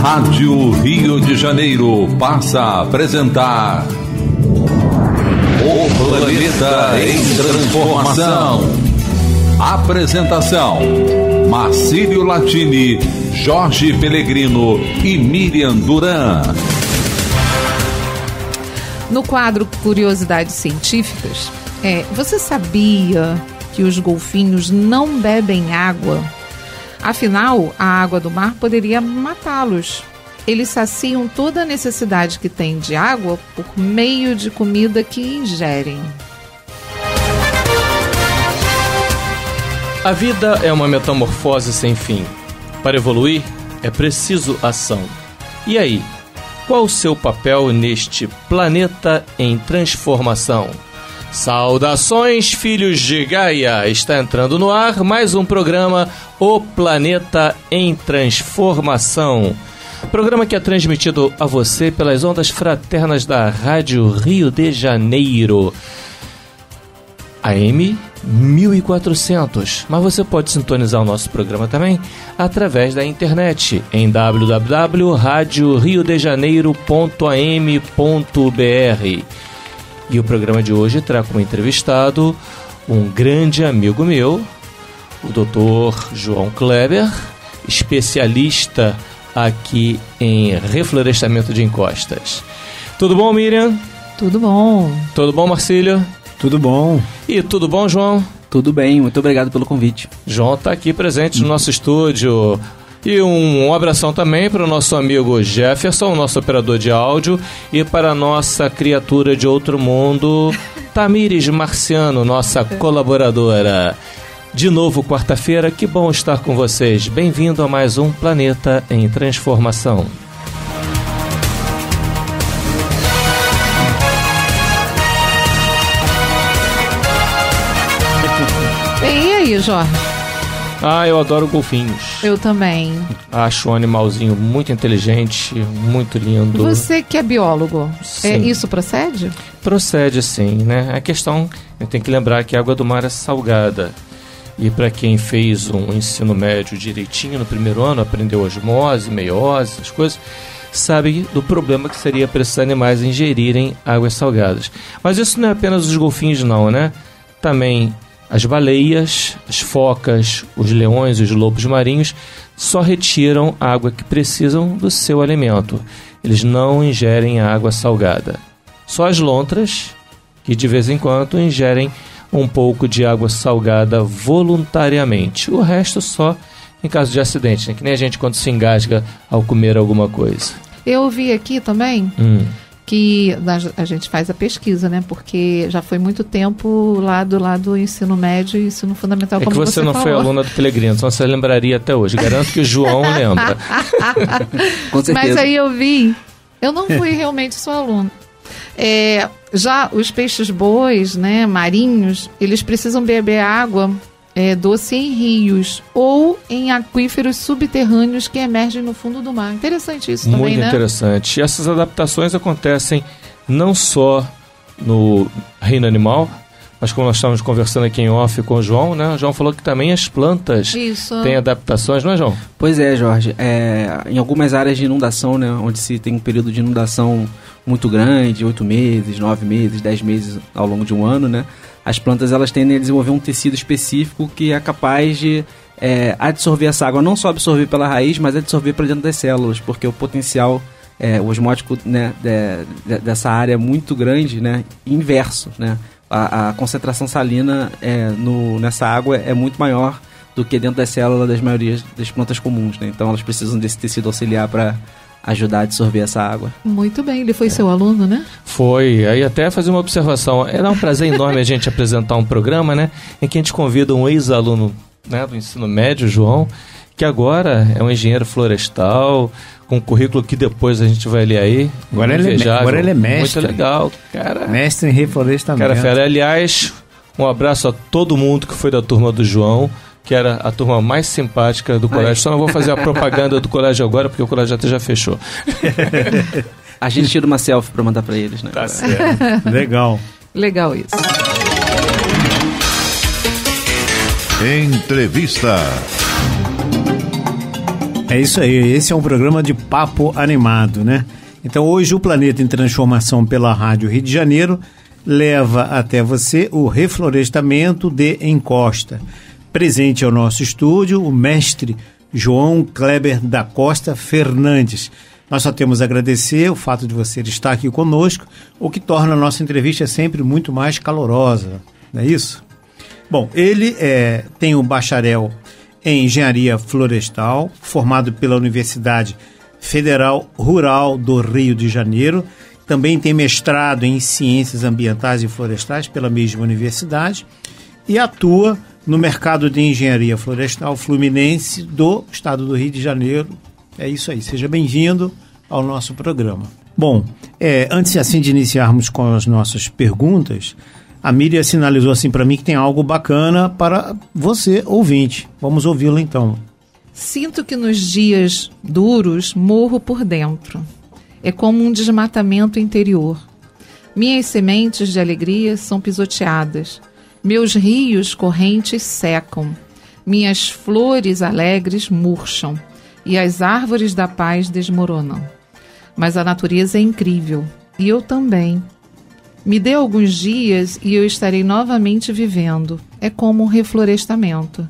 Rádio Rio de Janeiro passa a apresentar O Planeta em Transformação. Apresentação: Marcílio Latini, Jorge Pellegrino e Miriam Duran. No quadro Curiosidades Científicas, é, você sabia que os golfinhos não bebem água Afinal, a água do mar poderia matá-los. Eles saciam toda a necessidade que têm de água por meio de comida que ingerem. A vida é uma metamorfose sem fim. Para evoluir, é preciso ação. E aí, qual o seu papel neste planeta em transformação? Saudações, filhos de Gaia! Está entrando no ar mais um programa O Planeta em Transformação. Programa que é transmitido a você pelas ondas fraternas da Rádio Rio de Janeiro. AM 1400. Mas você pode sintonizar o nosso programa também através da internet em www.radioriodejaneiro.am.br. E o programa de hoje traz como entrevistado um grande amigo meu, o Dr. João Kleber, especialista aqui em reflorestamento de encostas. Tudo bom, Miriam? Tudo bom. Tudo bom, Marcílio? Tudo bom. E tudo bom, João? Tudo bem, muito obrigado pelo convite. João está aqui presente no nosso estúdio. E um abração também para o nosso amigo Jefferson, nosso operador de áudio, e para a nossa criatura de outro mundo, Tamires Marciano, nossa colaboradora. De novo, quarta-feira, que bom estar com vocês. Bem-vindo a mais um Planeta em Transformação. E aí, Jorge? Ah, eu adoro golfinhos. Eu também. Acho um animalzinho muito inteligente, muito lindo. Você que é biólogo, é sim. é, isso procede? Procede, sim, né? A questão, tem que lembrar que a água do mar é salgada. E para quem fez um ensino médio direitinho no primeiro ano, aprendeu osmose, meiose, as coisas, sabe do problema que seria para esses animais ingerirem águas salgadas. Mas isso não é apenas os golfinhos, não, né? Também as baleias, as focas, os leões, os lobos marinhos só retiram a água que precisam do seu alimento. Eles não ingerem água salgada. Só as lontras, que de vez em quando ingerem um pouco de água salgada voluntariamente. O resto só em caso de acidente, né? que nem a gente quando se engasga ao comer alguma coisa. Eu vi aqui também. Hum que a gente faz a pesquisa, né? Porque já foi muito tempo lá do lado do ensino médio e ensino fundamental. É que você, você não falou. foi aluna do Pelegrino, então você lembraria até hoje. Garanto que o João lembra. Com certeza. Mas aí eu vi, eu não fui realmente sua aluna. É, já os peixes bois, né, marinhos, eles precisam beber água é, doce em rios ou em aquíferos subterrâneos que emergem no fundo do mar. Interessante isso também, Muito né? Muito interessante. E essas adaptações acontecem não só no reino animal, mas como nós estávamos conversando aqui em off com o João, né? O João falou que também as plantas Isso. têm adaptações, não é, João? Pois é, Jorge. É, em algumas áreas de inundação, né? Onde se tem um período de inundação muito grande, oito meses, nove meses, dez meses ao longo de um ano, né? As plantas elas tendem a desenvolver um tecido específico que é capaz de é, absorver essa água, não só absorver pela raiz, mas absorver para dentro das células, porque o potencial é, osmótico né, de, de, dessa área é muito grande, né, inverso. Né? A, a concentração salina é, no, nessa água é muito maior do que dentro das células das maiorias das plantas comuns. Né? Então elas precisam desse tecido auxiliar para ajudar a absorver essa água. Muito bem, ele foi é. seu aluno, né? Foi, aí até fazer uma observação. É um prazer enorme a gente apresentar um programa, né? Em que a gente convida um ex-aluno né, do ensino médio, João, que agora é um engenheiro florestal, com um currículo que depois a gente vai ler aí. Agora, ele, é agora ele é mestre. Muito legal, cara. Mestre em reflorestamento. Cara, fera, aliás, um abraço a todo mundo que foi da turma do João que era a turma mais simpática do colégio. Aí. Só não vou fazer a propaganda do colégio agora, porque o colégio até já fechou. a gente tira uma selfie para mandar para eles, né? Tá certo. Legal. Legal isso. Entrevista. É isso aí, esse é um programa de papo animado, né? Então hoje o Planeta em Transformação pela Rádio Rio de Janeiro leva até você o reflorestamento de encosta. Presente ao nosso estúdio, o mestre João Kleber da Costa Fernandes. Nós só temos a agradecer o fato de você estar aqui conosco, o que torna a nossa entrevista sempre muito mais calorosa, não é isso? Bom, ele é, tem um bacharel em engenharia florestal, formado pela Universidade Federal Rural do Rio de Janeiro. Também tem mestrado em ciências ambientais e florestais pela mesma universidade e atua no mercado de engenharia florestal fluminense do estado do Rio de Janeiro. É isso aí. Seja bem-vindo ao nosso programa. Bom, é, antes assim de iniciarmos com as nossas perguntas, a Miriam sinalizou assim para mim que tem algo bacana para você, ouvinte. Vamos ouvi-la então. Sinto que nos dias duros morro por dentro. É como um desmatamento interior. Minhas sementes de alegria são pisoteadas. Meus rios correntes secam, minhas flores alegres murcham e as árvores da paz desmoronam. Mas a natureza é incrível e eu também. Me dê alguns dias e eu estarei novamente vivendo. É como um reflorestamento.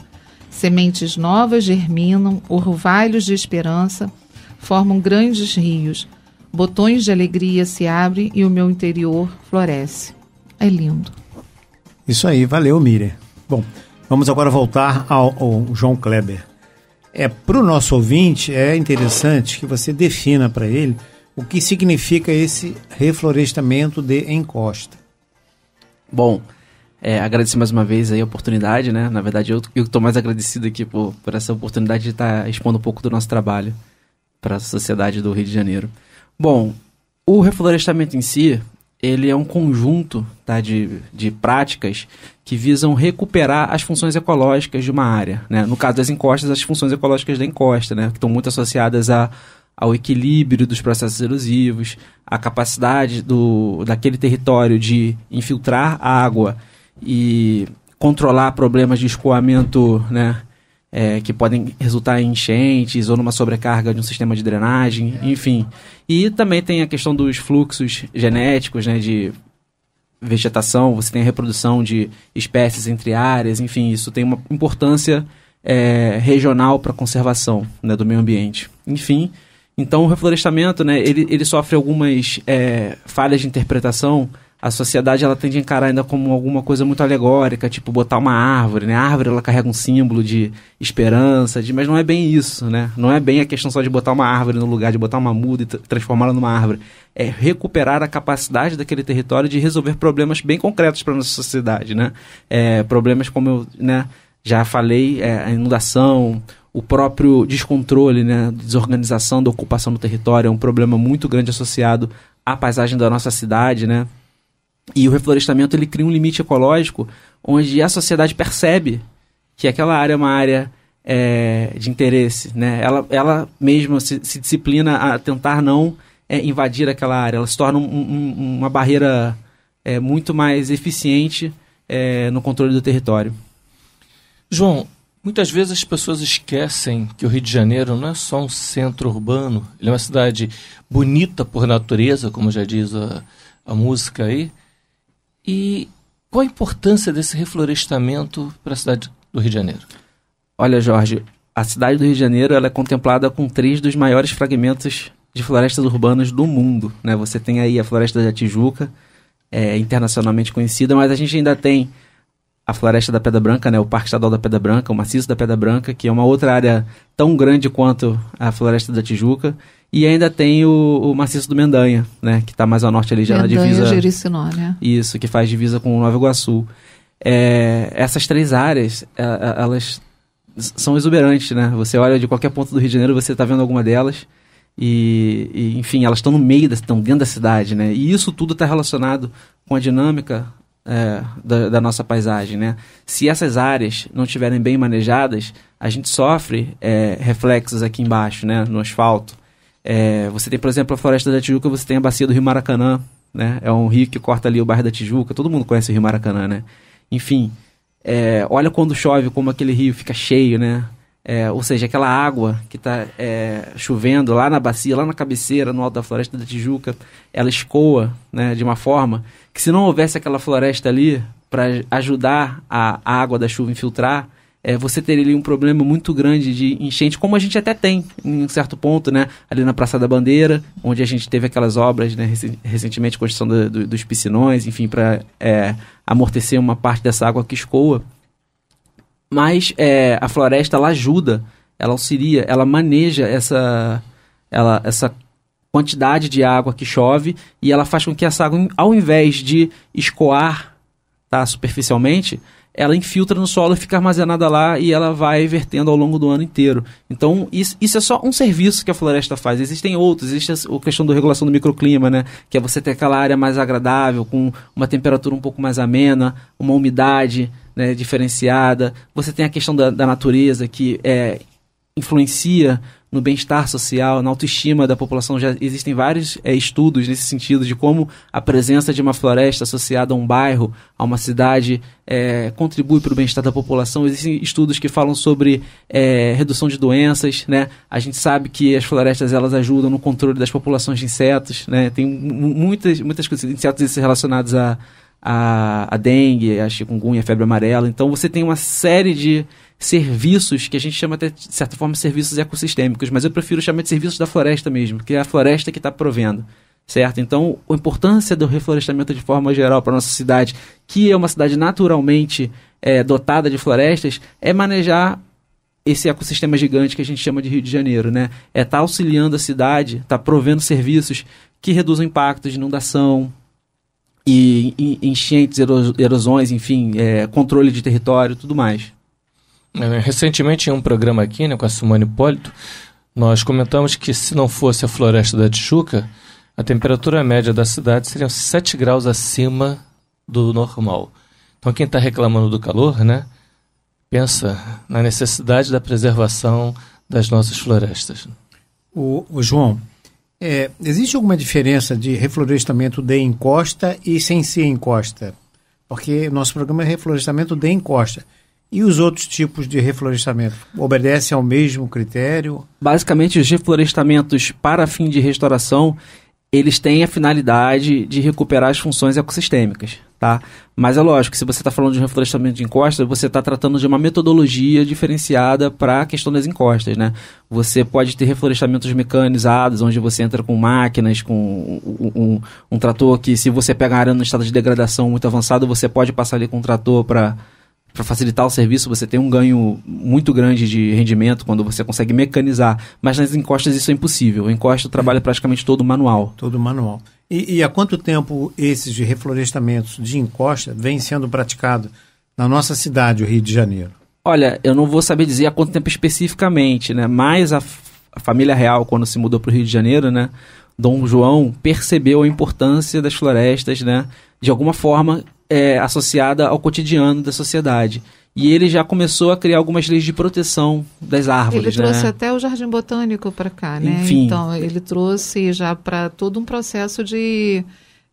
Sementes novas germinam, orvalhos de esperança formam grandes rios. Botões de alegria se abrem e o meu interior floresce. É lindo. Isso aí, valeu, Miriam. Bom, vamos agora voltar ao, ao João Kleber. É, para o nosso ouvinte, é interessante que você defina para ele o que significa esse reflorestamento de encosta. Bom, é, agradecer mais uma vez aí a oportunidade, né? Na verdade, eu estou mais agradecido aqui por, por essa oportunidade de estar tá expondo um pouco do nosso trabalho para a sociedade do Rio de Janeiro. Bom, o reflorestamento em si, ele é um conjunto tá, de, de práticas que visam recuperar as funções ecológicas de uma área. Né? No caso das encostas, as funções ecológicas da encosta, né? que estão muito associadas a, ao equilíbrio dos processos erosivos, à capacidade do, daquele território de infiltrar a água e controlar problemas de escoamento né, é, que podem resultar em enchentes ou numa sobrecarga de um sistema de drenagem, é. enfim. E também tem a questão dos fluxos genéticos, né, de vegetação, você tem a reprodução de espécies entre áreas, enfim, isso tem uma importância é, regional para a conservação né, do meio ambiente. Enfim, então o reflorestamento, né, ele, ele sofre algumas é, falhas de interpretação a sociedade ela tende a encarar ainda como alguma coisa muito alegórica, tipo botar uma árvore, né? A árvore ela carrega um símbolo de esperança, de... mas não é bem isso, né? Não é bem a questão só de botar uma árvore no lugar, de botar uma muda e transformá-la numa árvore. É recuperar a capacidade daquele território de resolver problemas bem concretos para nossa sociedade, né? É, problemas como eu, né? Já falei, é, a inundação, o próprio descontrole, né, desorganização da ocupação do território é um problema muito grande associado à paisagem da nossa cidade, né? E o reflorestamento ele cria um limite ecológico onde a sociedade percebe que aquela área é uma área é, de interesse. Né? Ela, ela mesma se, se disciplina a tentar não é, invadir aquela área. Ela se torna um, um, uma barreira é, muito mais eficiente é, no controle do território. João, muitas vezes as pessoas esquecem que o Rio de Janeiro não é só um centro urbano, ele é uma cidade bonita por natureza, como já diz a, a música aí, e qual a importância desse reflorestamento para a cidade do Rio de Janeiro? Olha, Jorge, a cidade do Rio de Janeiro é contemplada com três dos maiores fragmentos de florestas urbanas do mundo. Né? Você tem aí a Floresta da Tijuca, é, internacionalmente conhecida, mas a gente ainda tem a Floresta da Pedra Branca, né, o Parque Estadual da Pedra Branca, o Maciço da Pedra Branca, que é uma outra área tão grande quanto a Floresta da Tijuca. E ainda tem o, o maciço do Mendanha, né? Que está mais ao norte ali, já Mendanha, na divisa. Jericinó, né? Isso, que faz divisa com Nova Iguaçu. É, essas três áreas, é, é, elas são exuberantes, né? Você olha de qualquer ponto do Rio de Janeiro, você está vendo alguma delas. E, e enfim, elas estão no meio, estão dentro da cidade, né? E isso tudo está relacionado com a dinâmica é, da, da, nossa paisagem, né? Se essas áreas não estiverem bem manejadas, a gente sofre é, reflexos aqui embaixo, né? No asfalto, é, você tem, por exemplo, a Floresta da Tijuca, você tem a bacia do Rio Maracanã, né? É um rio que corta ali o bairro da Tijuca. Todo mundo conhece o Rio Maracanã, né? Enfim, é, olha quando chove, como aquele rio fica cheio, né? É, ou seja, aquela água que está é, chovendo lá na bacia, lá na cabeceira, no alto da floresta da Tijuca, ela escoa né, de uma forma que se não houvesse aquela floresta ali para ajudar a, a água da chuva infiltrar, é, você teria ali um problema muito grande de enchente, como a gente até tem em um certo ponto, né? Ali na Praça da Bandeira, onde a gente teve aquelas obras, né? Recentemente, construção do, do, dos piscinões, enfim, para é, amortecer uma parte dessa água que escoa. Mas é, a floresta, ela ajuda, ela auxilia, ela maneja essa, ela, essa quantidade de água que chove e ela faz com que essa água, ao invés de escoar tá, superficialmente, ela infiltra no solo e fica armazenada lá e ela vai vertendo ao longo do ano inteiro. Então, isso, isso é só um serviço que a floresta faz. Existem outros, existe a questão da regulação do microclima, né? Que é você ter aquela área mais agradável, com uma temperatura um pouco mais amena, uma umidade né, diferenciada. Você tem a questão da, da natureza que é, influencia no bem-estar social, na autoestima da população. Já existem vários é, estudos nesse sentido de como a presença de uma floresta associada a um bairro, a uma cidade, é, contribui para o bem-estar da população. Existem estudos que falam sobre é, redução de doenças, né? A gente sabe que as florestas elas ajudam no controle das populações de insetos, né? Tem muitas muitas coisas, insetos relacionados a a, a dengue, a chikungunya, a febre amarela. Então você tem uma série de serviços que a gente chama até, de certa forma, serviços ecossistêmicos, mas eu prefiro chamar de serviços da floresta mesmo, que é a floresta que está provendo. Certo? Então, a importância do reflorestamento de forma geral para nossa cidade, que é uma cidade naturalmente é, dotada de florestas, é manejar esse ecossistema gigante que a gente chama de Rio de Janeiro, né? É estar tá auxiliando a cidade, estar tá provendo serviços que reduzam impactos de inundação e, e enchentes, erosões, enfim, é, controle de território, tudo mais. É, recentemente, em um programa aqui né, com a Simone Hipólito, nós comentamos que se não fosse a floresta da Tijuca, a temperatura média da cidade seria 7 graus acima do normal. Então, quem está reclamando do calor, né, pensa na necessidade da preservação das nossas florestas. O, o João, é, existe alguma diferença de reflorestamento de encosta e sem ser encosta? Porque nosso programa é reflorestamento de encosta. E os outros tipos de reflorestamento obedecem ao mesmo critério? Basicamente, os reflorestamentos para fim de restauração, eles têm a finalidade de recuperar as funções ecossistêmicas, tá? Mas é lógico, se você está falando de um reflorestamento de encostas, você está tratando de uma metodologia diferenciada para a questão das encostas, né? Você pode ter reflorestamentos mecanizados, onde você entra com máquinas, com um, um, um trator que, se você pega a área no estado de degradação muito avançado, você pode passar ali com um trator para para facilitar o serviço, você tem um ganho muito grande de rendimento quando você consegue mecanizar. Mas nas encostas isso é impossível. o encosta trabalha praticamente todo manual. Todo manual. E, e há quanto tempo esses reflorestamentos de encosta vêm sendo praticados na nossa cidade, o Rio de Janeiro? Olha, eu não vou saber dizer há quanto tempo especificamente, né? Mas a, a família real, quando se mudou para o Rio de Janeiro, né? Dom João percebeu a importância das florestas, né? De alguma forma, é, associada ao cotidiano da sociedade. E ele já começou a criar algumas leis de proteção das árvores. Ele trouxe né? até o jardim botânico para cá, né? Enfim. Então, ele trouxe já para todo um processo de,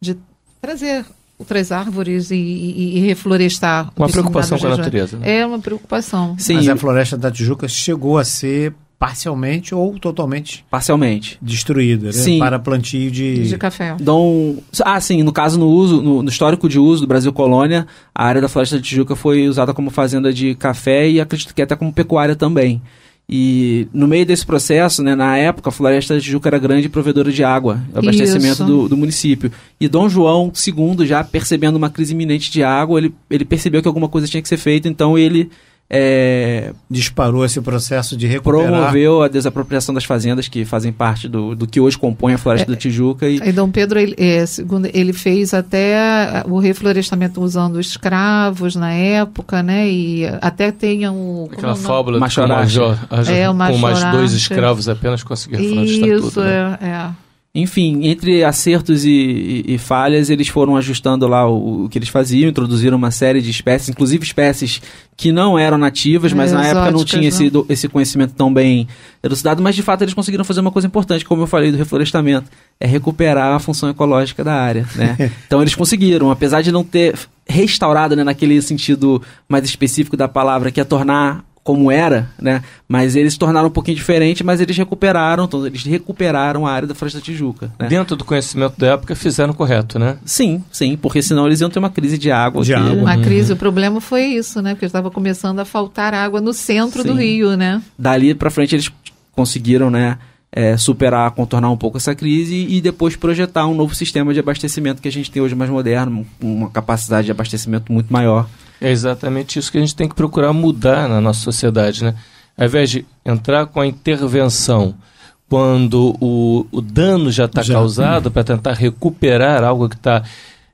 de trazer outras árvores e, e, e reflorestar. Uma preocupação com a natureza. Né? É uma preocupação. Sim. Mas a floresta da Tijuca chegou a ser parcialmente ou totalmente parcialmente destruída né? sim. para plantio de de café Dom... Então, ah sim no caso no uso no, no, histórico de uso do Brasil colônia a área da floresta de Tijuca foi usada como fazenda de café e acredito que até como pecuária também e no meio desse processo, né, na época, a Floresta de Tijuca era grande provedora de água, abastecimento do, do, município. E Dom João II, já percebendo uma crise iminente de água, ele, ele percebeu que alguma coisa tinha que ser feita, então ele é, disparou esse processo de recuperar. Promoveu a desapropriação das fazendas que fazem parte do, do que hoje compõe a floresta é, da Tijuca. E, é, e Dom Pedro, ele, é, segundo, ele fez até o reflorestamento usando escravos na época, né? E até tem um... É Aquela fábula do Major, é, com mais dois escravos apenas conseguiu reflorestar Isso, tudo. Isso, né? é. é. Enfim, entre acertos e, e, e falhas, eles foram ajustando lá o, o, que eles faziam, introduziram uma série de espécies, inclusive espécies que não eram nativas, mas é, na exóticas, época não tinha esse, do, esse conhecimento tão bem elucidado, mas de fato eles conseguiram fazer uma coisa importante, como eu falei do reflorestamento, é recuperar a função ecológica da área, né? então eles conseguiram, apesar de não ter restaurado, né, naquele sentido mais específico da palavra, que é tornar como era, né? Mas eles tornaram um pouquinho diferente, mas eles recuperaram, então, eles recuperaram a área da Floresta da Tijuca. Né? Dentro do conhecimento da época, fizeram correto, né? Sim, sim, porque senão eles iam ter uma crise de água. De aqui. água. Uma crise, uhum. o problema foi isso, né? Porque estava começando a faltar água no centro sim. do Rio, né? Dali para frente eles conseguiram, né? É, superar, contornar um pouco essa crise e depois projetar um novo sistema de abastecimento que a gente tem hoje mais moderno, uma capacidade de abastecimento muito maior é exatamente isso que a gente tem que procurar mudar na nossa sociedade, né? Ao invés de entrar com a intervenção quando o, o dano já está causado para tentar recuperar algo que está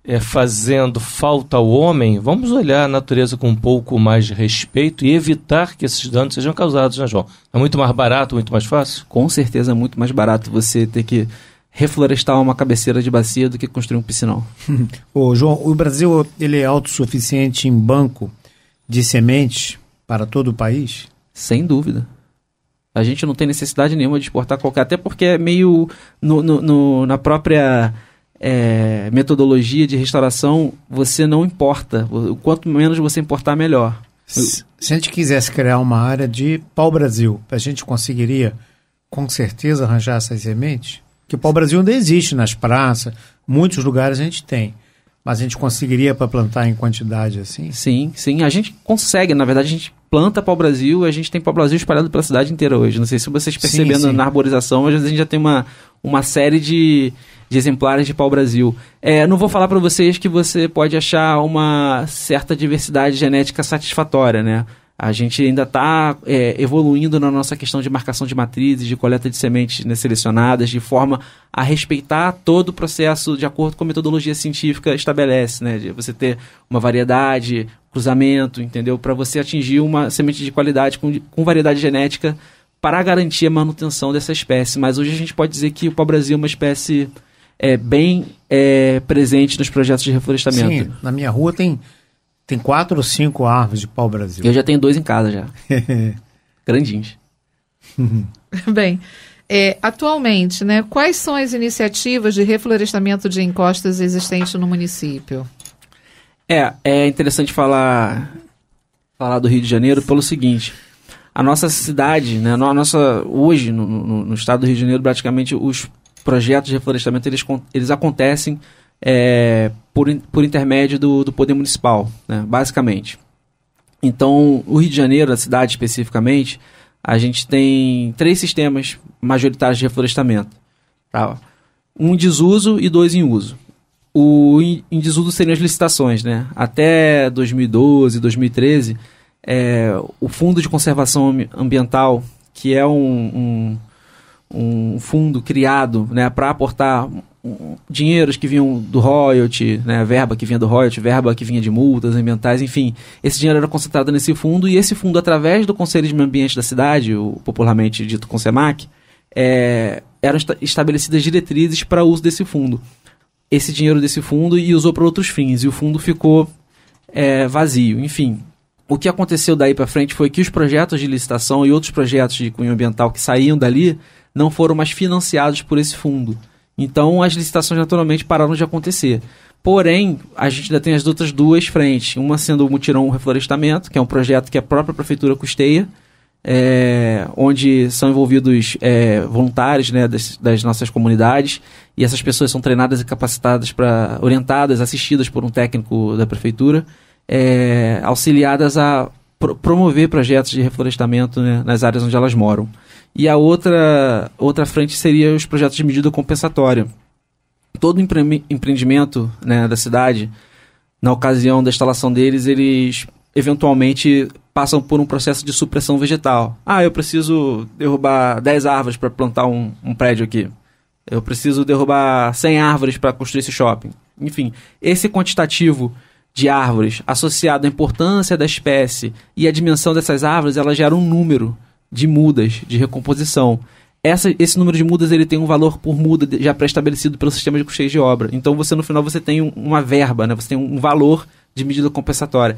é, fazendo falta ao homem, vamos olhar a natureza com um pouco mais de respeito e evitar que esses danos sejam causados, né, João? É muito mais barato, muito mais fácil? Com certeza, é muito mais barato você ter que reflorestar uma cabeceira de bacia do que construir um piscinão. Ô, João, o Brasil ele é autossuficiente em banco de sementes para todo o país? Sem dúvida. A gente não tem necessidade nenhuma de exportar qualquer, até porque é meio no, no, no na própria é, metodologia de restauração você não importa. quanto menos você importar, melhor. se a gente quisesse criar uma área de pau-brasil, a gente conseguiria com certeza arranjar essas sementes? Que o pau-brasil ainda existe nas praças, muitos lugares a gente tem. Mas a gente conseguiria para plantar em quantidade assim? Sim, sim. A gente consegue. Na verdade, a gente planta pau-brasil a gente tem pau-brasil espalhado pela cidade inteira hoje. Não sei se vocês percebendo sim, sim. na arborização, mas a gente já tem uma, uma série de, de exemplares de pau-brasil. É, não vou falar para vocês que você pode achar uma certa diversidade genética satisfatória, né? A gente ainda está é, evoluindo na nossa questão de marcação de matrizes, de coleta de sementes né, selecionadas, de forma a respeitar todo o processo de acordo com a metodologia científica estabelece, né? De você ter uma variedade, cruzamento, entendeu? Para você atingir uma semente de qualidade com, com variedade genética para garantir a manutenção dessa espécie. Mas hoje a gente pode dizer que o pau-brasil é uma espécie é, bem é, presente nos projetos de reflorestamento. Sim, na minha rua tem tem quatro ou cinco árvores de pau-brasil. Eu já tenho dois em casa já. Grandinhos. Bem, é, atualmente, né, quais são as iniciativas de reflorestamento de encostas existentes no município? É, é interessante falar, falar do Rio de Janeiro pelo seguinte. A nossa cidade, né, a nossa, hoje, no, no, no estado do Rio de Janeiro, praticamente os projetos de reflorestamento, eles, eles acontecem é, por, por intermédio do, do Poder Municipal, né, basicamente. Então, o Rio de Janeiro, a cidade especificamente, a gente tem três sistemas majoritários de reflorestamento. Tá? Um em desuso e dois em uso. O em desuso seriam as licitações, né? Até 2012, 2013, é, o Fundo de Conservação Ambiental, que é um, um, um fundo criado né, para aportar dinheiros que vinham do royalty, né, verba que vinha do royalty, verba que vinha de multas ambientais, enfim, esse dinheiro era concentrado nesse fundo e esse fundo, através do Conselho de Meio Ambiente da cidade, o popularmente dito CONSEMAC, é, eram esta estabelecidas diretrizes para o uso desse fundo. Esse dinheiro desse fundo e usou para outros fins e o fundo ficou é, vazio, enfim. O que aconteceu daí para frente foi que os projetos de licitação e outros projetos de cunho ambiental que saíam dali não foram mais financiados por esse fundo. Então as licitações naturalmente pararam de acontecer. Porém, a gente ainda tem as outras duas frentes. Uma sendo o Mutirão Reflorestamento, que é um projeto que a própria prefeitura custeia, é, onde são envolvidos é, voluntários né, das, das, nossas comunidades e essas pessoas são treinadas e capacitadas para orientadas, assistidas por um técnico da prefeitura, é, auxiliadas a promover projetos de reflorestamento né, nas áreas onde elas moram. E a outra, outra frente seria os projetos de medida compensatória. Todo empre empreendimento né, da cidade, na ocasião da instalação deles, eles eventualmente passam por um processo de supressão vegetal. Ah, eu preciso derrubar 10 árvores para plantar um, um prédio aqui. Eu preciso derrubar 100 árvores para construir esse shopping. Enfim, esse quantitativo de árvores associado à importância da espécie e à dimensão dessas árvores, ela gera um número de mudas, de recomposição. Essa, esse número de mudas ele tem um valor por muda já pré-estabelecido pelo sistema de custeio de obra. Então você no final você tem um, uma verba, né? você tem um valor de medida compensatória.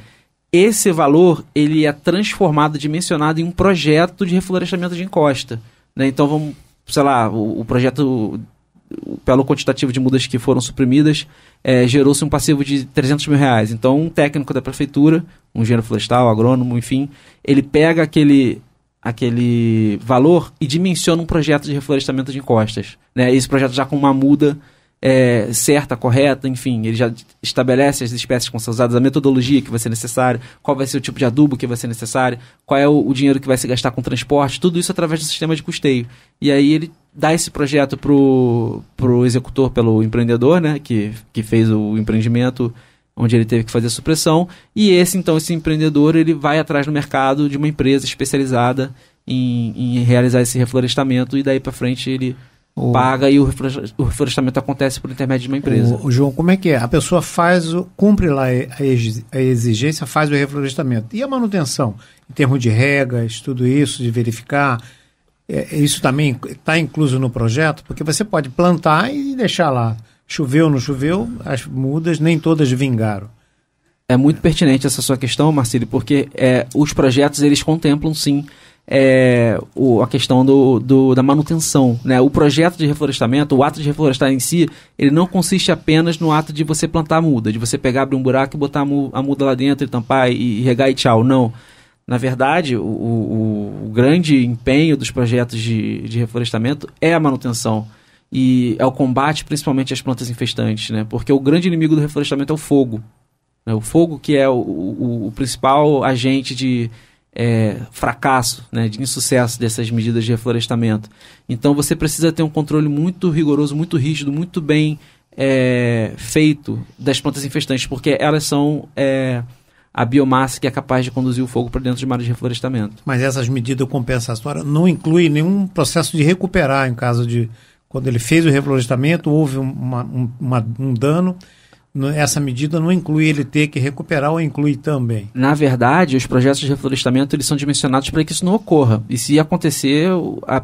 Esse valor ele é transformado, dimensionado em um projeto de reflorestamento de encosta. Né? Então vamos, sei lá, o, o projeto pelo quantitativo de mudas que foram suprimidas, é, gerou-se um passivo de 300 mil reais. Então, um técnico da prefeitura, um engenheiro florestal, agrônomo, enfim, ele pega aquele aquele valor e dimensiona um projeto de reflorestamento de encostas. Né? Esse projeto já com uma muda é, certa, correta, enfim, ele já estabelece as espécies que vão ser usadas, a metodologia que vai ser necessária, qual vai ser o tipo de adubo que vai ser necessário, qual é o, o dinheiro que vai se gastar com transporte, tudo isso através do sistema de custeio. E aí ele dá esse projeto pro, pro executor, pelo empreendedor, né, que, que fez o empreendimento onde ele teve que fazer supressão. E esse, então, esse empreendedor, ele vai atrás no mercado de uma empresa especializada em, em realizar esse reflorestamento e daí para frente ele o... paga e o reflorestamento acontece por intermédio de uma empresa. O, o João, como é que é? A pessoa faz, o, cumpre lá a exigência, faz o reflorestamento. E a manutenção, em termos de regas, tudo isso, de verificar, é, isso também está incluso no projeto? Porque você pode plantar e deixar lá Choveu, não choveu, as mudas nem todas vingaram. É muito pertinente essa sua questão, Marcílio, porque é, os projetos eles contemplam sim é, o, a questão do, do, da manutenção. Né? O projeto de reflorestamento, o ato de reflorestar em si, ele não consiste apenas no ato de você plantar a muda, de você pegar, abrir um buraco e botar a, mu, a muda lá dentro e tampar e, e, regar e tchau. Não. Na verdade, o, o, o grande empenho dos projetos de, de reflorestamento é a manutenção e ao é combate principalmente às plantas infestantes, né? Porque o grande inimigo do reflorestamento é o fogo. Né? O fogo que é o, o, o principal agente de é, fracasso, né? de insucesso dessas medidas de reflorestamento. Então você precisa ter um controle muito rigoroso, muito rígido, muito bem é, feito das plantas infestantes, porque elas são... É, a biomassa que é capaz de conduzir o fogo para dentro de mares de reflorestamento. Mas essas medidas compensatórias não incluem nenhum processo de recuperar em caso de quando ele fez o reflorestamento, houve uma, um, uma, um dano essa medida não inclui ele ter que recuperar ou inclui também? Na verdade, os projetos de reflorestamento eles são dimensionados para que isso não ocorra. E se acontecer, a,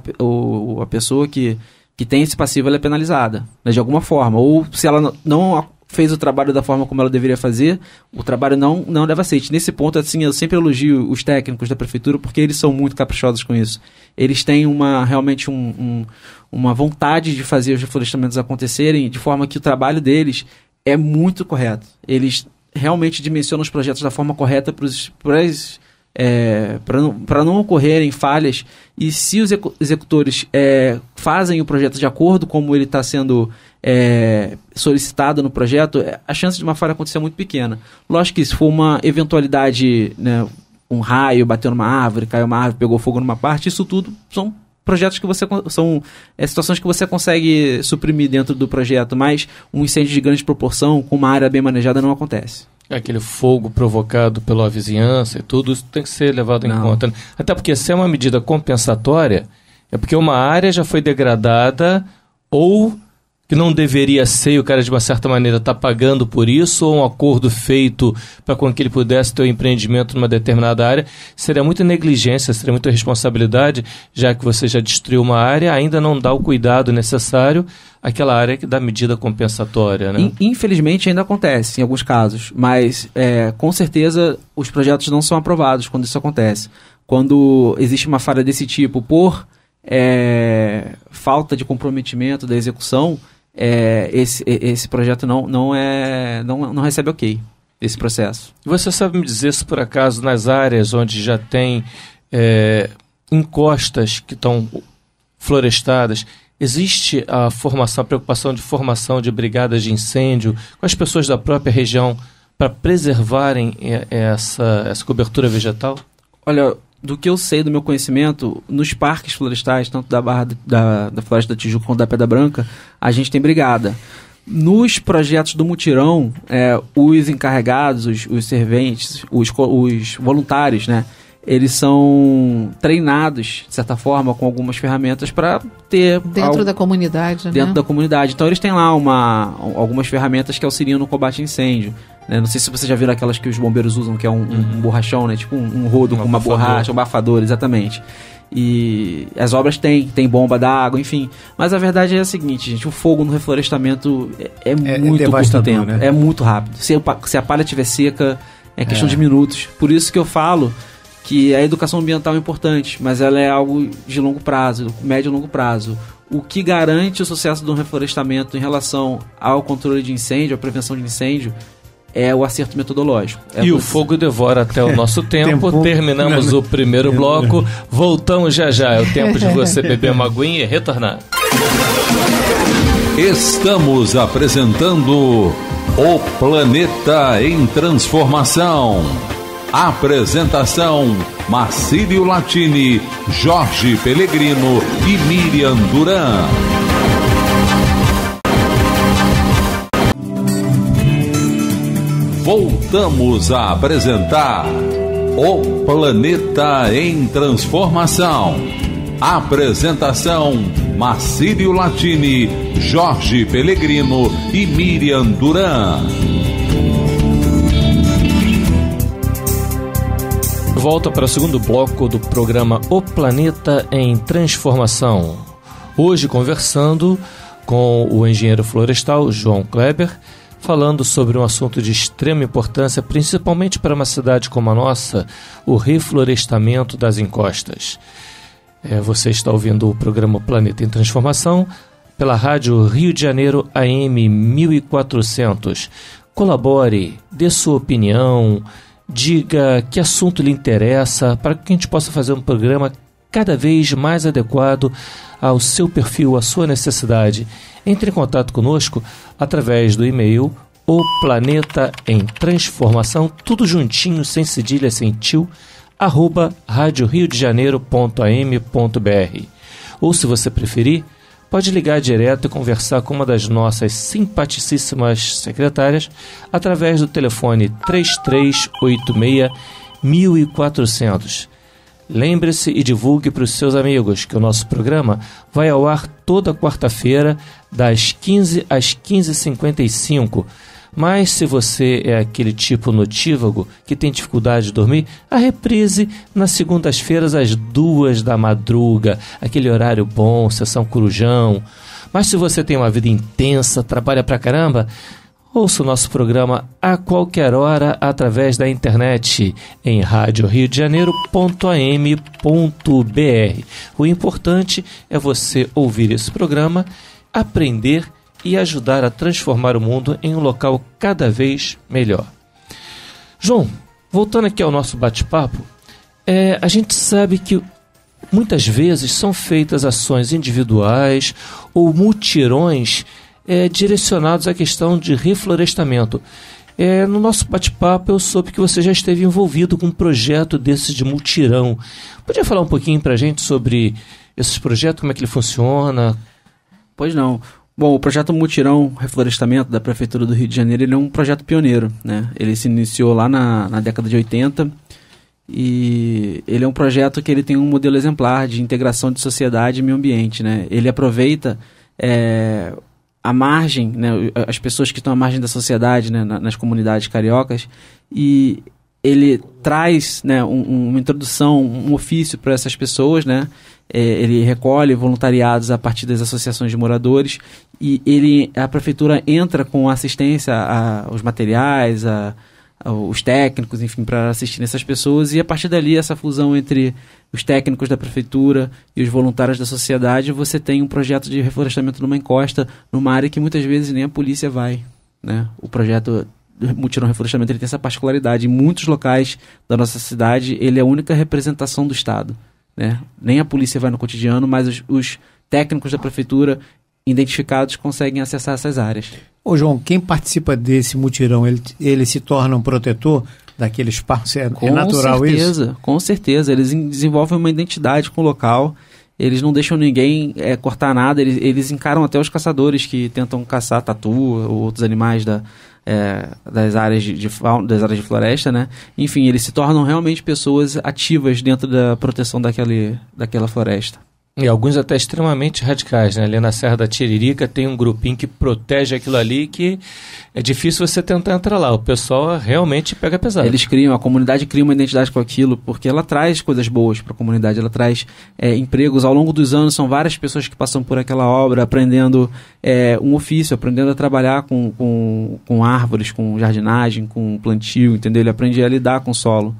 a pessoa que, que tem esse passivo é penalizada, né, de alguma forma. Ou se ela não fez o trabalho da forma como ela deveria fazer, o trabalho não, não leva aceite. Nesse ponto, assim, eu sempre elogio os técnicos da prefeitura porque eles são muito caprichosos com isso. Eles têm uma realmente um, um, uma vontade de fazer os reflorestamentos acontecerem de forma que o trabalho deles é muito correto. Eles realmente dimensionam os projetos da forma correta para os é, para não, não ocorrerem falhas e se os executores é, fazem o projeto de acordo como ele está sendo é, solicitada no projeto, é, a chance de uma falha acontecer é muito pequena. Lógico que se for uma eventualidade, né, um raio bateu numa árvore, caiu uma árvore, pegou fogo numa parte, isso tudo são projetos que você são é, situações que você consegue suprimir dentro do projeto, mas um incêndio de grande proporção com uma área bem manejada não acontece. É aquele fogo provocado pela vizinhança e tudo isso tem que ser levado não. em conta. Né? Até porque se é uma medida compensatória, é porque uma área já foi degradada ou que não deveria ser, e o cara de uma certa maneira está pagando por isso, ou um acordo feito para com que ele pudesse ter um empreendimento numa determinada área, seria muita negligência, seria muita responsabilidade, já que você já destruiu uma área, ainda não dá o cuidado necessário àquela área que dá medida compensatória. Né? Infelizmente ainda acontece em alguns casos, mas é, com certeza os projetos não são aprovados quando isso acontece. Quando existe uma falha desse tipo por é, falta de comprometimento da execução, é, esse, esse projeto não, não, é, não, não recebe ok, esse processo. Você sabe me dizer se, por acaso, nas áreas onde já tem é, encostas que estão florestadas, existe a formação, a preocupação de formação de brigadas de incêndio com as pessoas da própria região para preservarem é, essa, essa cobertura vegetal? Olha, do que eu sei do meu conhecimento, nos parques florestais, tanto da Barra da, da Floresta da Tijuca quanto da Pedra Branca, a gente tem brigada. Nos projetos do mutirão, é, os encarregados, os, os serventes, os, os voluntários, né? Eles são treinados, de certa forma, com algumas ferramentas para ter. Dentro da comunidade, Dentro né? da comunidade. Então, eles têm lá uma, algumas ferramentas que auxiliam no combate a incêndio. Né? Não sei se você já viram aquelas que os bombeiros usam, que é um, uhum. um borrachão, né? Tipo um, um rodo um com uma borracha, um abafador, exatamente. E as obras têm, tem bomba d'água, enfim. Mas a verdade é a seguinte, gente, o fogo no reflorestamento é, é, é, é muito é curto tempo, né? é muito rápido. Se, se a palha estiver seca, é questão é. de minutos. Por isso que eu falo que a educação ambiental é importante, mas ela é algo de longo prazo, médio e longo prazo. O que garante o sucesso do reflorestamento em relação ao controle de incêndio, à prevenção de incêndio, é o acerto metodológico. É e o fogo devora até o nosso tempo. tempo. Terminamos o primeiro bloco. Voltamos já já. É o tempo de você beber uma aguinha e retornar. Estamos apresentando O Planeta em Transformação. Apresentação: Marcílio Latini, Jorge Pellegrino e Miriam Duran. voltamos a apresentar O Planeta em Transformação. Apresentação: Marcílio Latini, Jorge Pellegrino e Miriam Duran. Volta para o segundo bloco do programa O Planeta em Transformação. Hoje conversando com o engenheiro florestal João Kleber falando sobre um assunto de extrema importância, principalmente para uma cidade como a nossa, o reflorestamento das encostas. É, você está ouvindo o programa Planeta em Transformação pela Rádio Rio de Janeiro AM 1400. Colabore, dê sua opinião, diga que assunto lhe interessa para que a gente possa fazer um programa cada vez mais adequado ao seu perfil, à sua necessidade. Entre em contato conosco através do e-mail o planeta em transformação, tudo juntinho, sem cedilha, sem tio, arroba radioriodejaneiro.am.br. Ou se você preferir, pode ligar direto e conversar com uma das nossas simpaticíssimas secretárias através do telefone 3386 1400. Lembre-se e divulgue para os seus amigos que o nosso programa vai ao ar toda quarta-feira, das 15 às 15h55. Mas se você é aquele tipo notívago que tem dificuldade de dormir, a reprise nas segundas-feiras às duas da madruga, aquele horário bom, sessão corujão. Mas se você tem uma vida intensa, trabalha pra caramba, Ouça o nosso programa a qualquer hora através da internet em radioriodejaneiro.am.br. O importante é você ouvir esse programa, aprender e ajudar a transformar o mundo em um local cada vez melhor. João, voltando aqui ao nosso bate-papo, é, a gente sabe que muitas vezes são feitas ações individuais ou mutirões é, direcionados à questão de reflorestamento. É, no nosso bate-papo, eu soube que você já esteve envolvido com um projeto desse de multirão. Podia falar um pouquinho para a gente sobre esses projetos, como é que ele funciona? Pois não. Bom, o projeto Multirão Reflorestamento da Prefeitura do Rio de Janeiro ele é um projeto pioneiro. Né? Ele se iniciou lá na, na década de 80 e ele é um projeto que ele tem um modelo exemplar de integração de sociedade e meio ambiente. Né? Ele aproveita é, à margem, né, as pessoas que estão à margem da sociedade, né, nas comunidades cariocas, e ele traz né, um, uma introdução, um ofício para essas pessoas, né? É, ele recolhe voluntariados a partir das associações de moradores e ele, a prefeitura entra com assistência aos materiais, a, os técnicos, enfim, para assistir essas pessoas. E a partir dali, essa fusão entre os técnicos da prefeitura e os voluntários da sociedade, você tem um projeto de reflorestamento numa encosta, numa área que muitas vezes nem a polícia vai. Né? O projeto Mutirão Reflorestamento ele tem essa particularidade. Em muitos locais da nossa cidade, ele é a única representação do Estado. Né? Nem a polícia vai no cotidiano, mas os, os técnicos da prefeitura identificados conseguem acessar essas áreas. Ô João, quem participa desse mutirão, ele, ele se torna um protetor daquele espaço? É, é, com é natural certeza, isso? Com certeza, eles desenvolvem uma identidade com o local, eles não deixam ninguém é, cortar nada, eles, eles encaram até os caçadores que tentam caçar tatu ou outros animais da, é, das, áreas de, de fauna, das áreas de floresta, né? Enfim, eles se tornam realmente pessoas ativas dentro da proteção daquele, daquela floresta. E alguns até extremamente radicais, né? Ali na Serra da Tiririca tem um grupinho que protege aquilo ali que é difícil você tentar entrar lá. O pessoal realmente pega pesado. Eles criam, a comunidade cria uma identidade com aquilo, porque ela traz coisas boas para a comunidade, ela traz é, empregos. Ao longo dos anos, são várias pessoas que passam por aquela obra, aprendendo é, um ofício, aprendendo a trabalhar com, com, com árvores, com jardinagem, com plantio, entendeu? Ele aprende a lidar com o solo.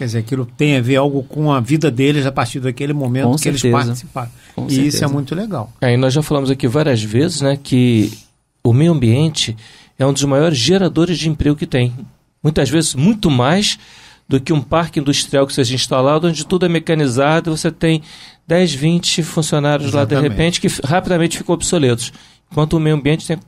Quer dizer, aquilo tem a ver algo com a vida deles a partir daquele momento com que certeza. eles participaram. Com e certeza. isso é muito legal. Aí é, nós já falamos aqui várias vezes, né, que o meio ambiente é um dos maiores geradores de emprego que tem. Muitas vezes muito mais do que um parque industrial que seja instalado, onde tudo é mecanizado, você tem 10, 20 funcionários Exatamente. lá de repente que rapidamente ficam obsoletos. Enquanto o meio ambiente tem a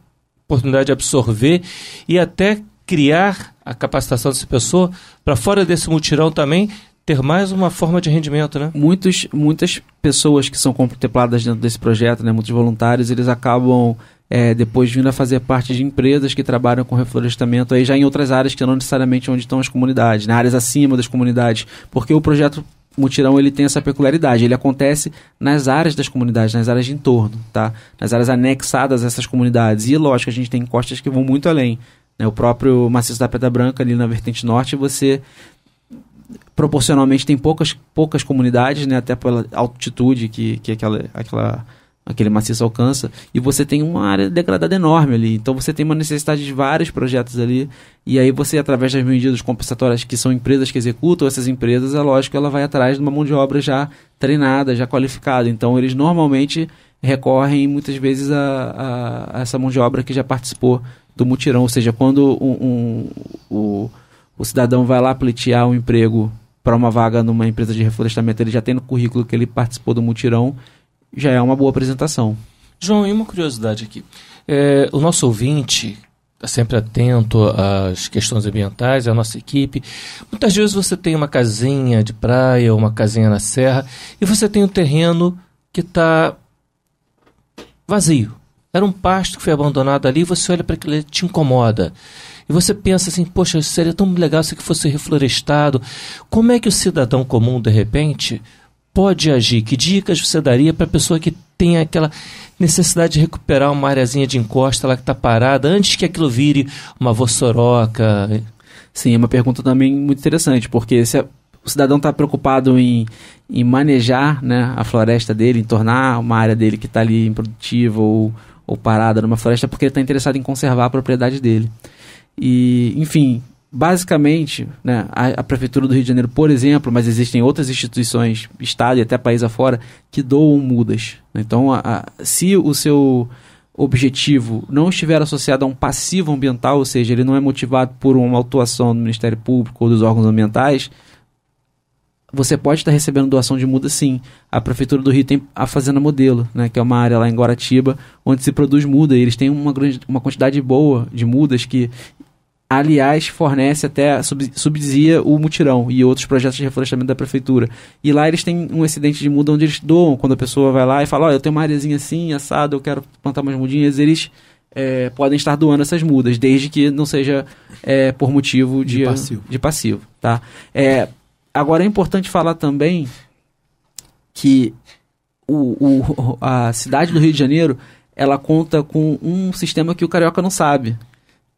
oportunidade de absorver e até criar a capacitação dessa pessoa para fora desse mutirão também ter mais uma forma de rendimento, né? Muitos, muitas pessoas que são contempladas dentro desse projeto, né, muitos voluntários, eles acabam é, depois vindo a fazer parte de empresas que trabalham com reflorestamento aí já em outras áreas que não necessariamente onde estão as comunidades, né, áreas acima das comunidades, porque o projeto mutirão ele tem essa peculiaridade, ele acontece nas áreas das comunidades, nas áreas de entorno, tá? Nas áreas anexadas a essas comunidades. E lógico, a gente tem encostas que vão muito além. Né? O próprio maciço da Pedra Branca, ali na vertente norte, você proporcionalmente tem poucas, poucas comunidades, né? até pela altitude que, que aquela, aquela, aquele maciço alcança, e você tem uma área degradada enorme ali. Então você tem uma necessidade de vários projetos ali, e aí você, através das medidas compensatórias que são empresas que executam essas empresas, é lógico ela vai atrás de uma mão de obra já treinada, já qualificada. Então eles normalmente recorrem muitas vezes a, a, a essa mão de obra que já participou do mutirão. Ou seja, quando um, um, o, o cidadão vai lá pleitear um emprego para uma vaga numa empresa de reflorestamento, ele já tem no currículo que ele participou do mutirão, já é uma boa apresentação. João, e uma curiosidade aqui. É, o nosso ouvinte está sempre atento às questões ambientais, à é nossa equipe. Muitas vezes você tem uma casinha de praia, uma casinha na serra, e você tem um terreno que está vazio. Era um pasto que foi abandonado ali, você olha para aquilo e te incomoda. E você pensa assim, poxa, seria tão legal se que fosse reflorestado. Como é que o cidadão comum, de repente, pode agir? Que dicas você daria para a pessoa que tem aquela necessidade de recuperar uma areazinha de encosta lá que está parada, antes que aquilo vire uma vossoroca? Sim, é uma pergunta também muito interessante, porque se a, o cidadão está preocupado em, em manejar né, a floresta dele, em tornar uma área dele que está ali improdutiva ou ou parada numa floresta porque ele está interessado em conservar a propriedade dele. E, enfim, basicamente, né, a, a, Prefeitura do Rio de Janeiro, por exemplo, mas existem outras instituições, Estado e até país afora, que doam mudas. Né. Então, a, a, se o seu objetivo não estiver associado a um passivo ambiental, ou seja, ele não é motivado por uma autuação do Ministério Público ou dos órgãos ambientais, você pode estar recebendo doação de muda sim. A Prefeitura do Rio tem a Fazenda Modelo, né, que é uma área lá em Guaratiba, onde se produz muda. E eles têm uma, grande, uma quantidade boa de mudas que, aliás, fornece até, sub, subsidia o mutirão e outros projetos de reflorestamento da Prefeitura. E lá eles têm um excedente de muda onde eles doam, quando a pessoa vai lá e fala, olha, eu tenho uma areazinha assim, assada, eu quero plantar umas mudinhas, eles... É, podem estar doando essas mudas, desde que não seja é, por motivo de, de passivo. De passivo tá? É, Agora é importante falar também que o, o, a cidade do Rio de Janeiro ela conta com um sistema que o carioca não sabe,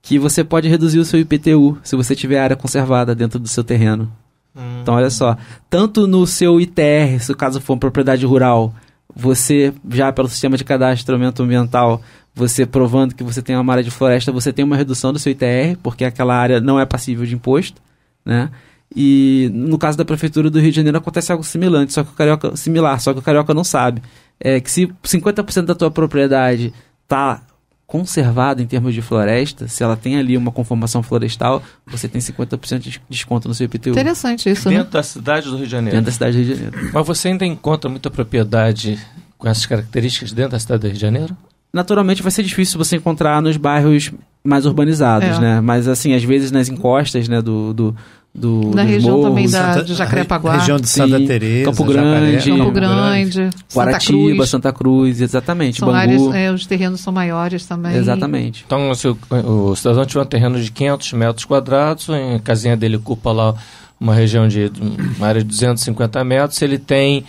que você pode reduzir o seu IPTU se você tiver área conservada dentro do seu terreno. Hum. Então olha só, tanto no seu ITR, se o caso for propriedade rural, você já pelo sistema de cadastro ambiental, você provando que você tem uma área de floresta, você tem uma redução do seu ITR, porque aquela área não é passível de imposto, né? E no caso da prefeitura do Rio de Janeiro acontece algo similar só que o carioca similar, só que o carioca não sabe. É que se 50% da tua propriedade está conservada em termos de floresta, se ela tem ali uma conformação florestal, você tem 50% de desconto no seu IPTU. Interessante isso, né? Dentro né? da cidade do Rio de Janeiro. Dentro da cidade do Rio de Janeiro. Mas você ainda encontra muita propriedade com essas características dentro da cidade do Rio de Janeiro? Naturalmente vai ser difícil você encontrar nos bairros mais urbanizados, é. né? Mas assim, às vezes nas encostas, né, do, do do da região morros, também da, Santa, de Jacarepaguá, região de Santa Teresa, Campo Grande, Jacaré, Campo Grande, Guaratiba, Santa Cruz, Santa Cruz exatamente, são Bangu. Áreas, é, os terrenos são maiores também. Exatamente. Então se o, o cidadão tiver um terreno de 500 metros quadrados, a casinha dele ocupa lá uma região de uma área de 250 metros, ele tem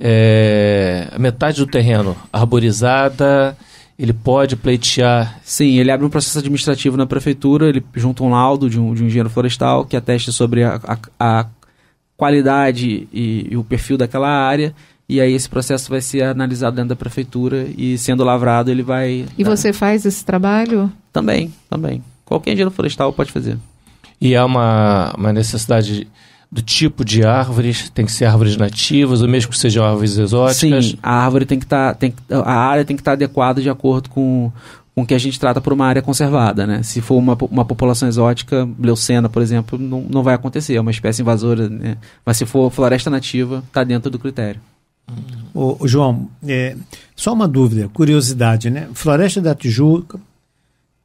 é, metade do terreno arborizada, ele pode pleitear. Sim, ele abre um processo administrativo na prefeitura, ele junta um laudo de um, de um engenheiro florestal que atesta sobre a, a, a qualidade e, e, o perfil daquela área. E aí esse processo vai ser analisado dentro da prefeitura e sendo lavrado ele vai. E dar... você faz esse trabalho? Também, também. Qualquer engenheiro florestal pode fazer. E há uma, uma necessidade. De do tipo de árvores, tem que ser árvores nativas, ou mesmo que sejam árvores exóticas. Sim, a árvore tem que tá, estar. A área tem que estar tá adequada de acordo com, com o que a gente trata por uma área conservada, né? Se for uma, uma população exótica, leucena, por exemplo, não, não vai acontecer, é uma espécie invasora, né? Mas se for floresta nativa, está dentro do critério. Ô, João, é, só uma dúvida, curiosidade, né? Floresta da Tijuca,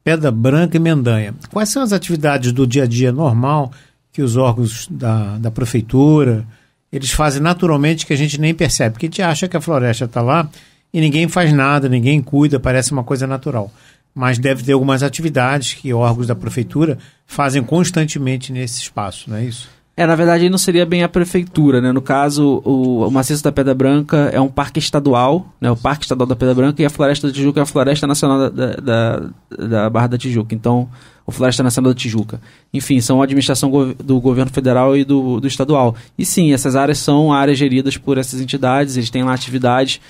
Pedra Branca e Mendanha. Quais são as atividades do dia a dia normal que os órgãos da, da prefeitura, eles fazem naturalmente que a gente nem percebe, porque a gente acha que a floresta está lá e ninguém faz nada, ninguém cuida, parece uma coisa natural. Mas deve ter algumas atividades que órgãos da prefeitura fazem constantemente nesse espaço, não é isso? É, na verdade, não seria bem a prefeitura, né? No caso, o, o Maciço da Pedra Branca é um parque estadual, né? O Parque Estadual da Pedra Branca e a Floresta da Tijuca é a Floresta Nacional da, da, da Barra da Tijuca. Então, o Floresta Nacional da Tijuca. Enfim, são a administração do governo federal e do, do estadual. E sim, essas áreas são áreas geridas por essas entidades, eles têm lá atividades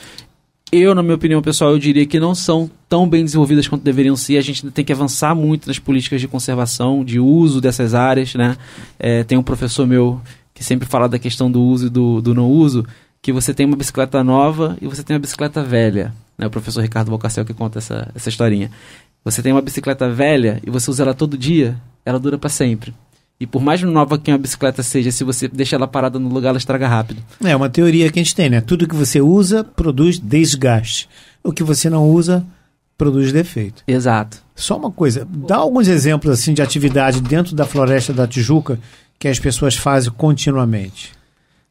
eu, na minha opinião pessoal, eu diria que não são tão bem desenvolvidas quanto deveriam ser. A gente tem que avançar muito nas políticas de conservação, de uso dessas áreas, né? É, tem um professor meu que sempre fala da questão do uso e do, do não uso, que você tem uma bicicleta nova e você tem uma bicicleta velha. Né? O professor Ricardo Bocacel que conta essa, essa historinha. Você tem uma bicicleta velha e você usa ela todo dia, ela dura para sempre. E por mais nova que uma bicicleta seja, se você deixa ela parada no lugar, ela estraga rápido. É uma teoria que a gente tem, né? Tudo que você usa produz desgaste. O que você não usa produz defeito. Exato. Só uma coisa, dá alguns exemplos assim de atividade dentro da floresta da Tijuca que as pessoas fazem continuamente.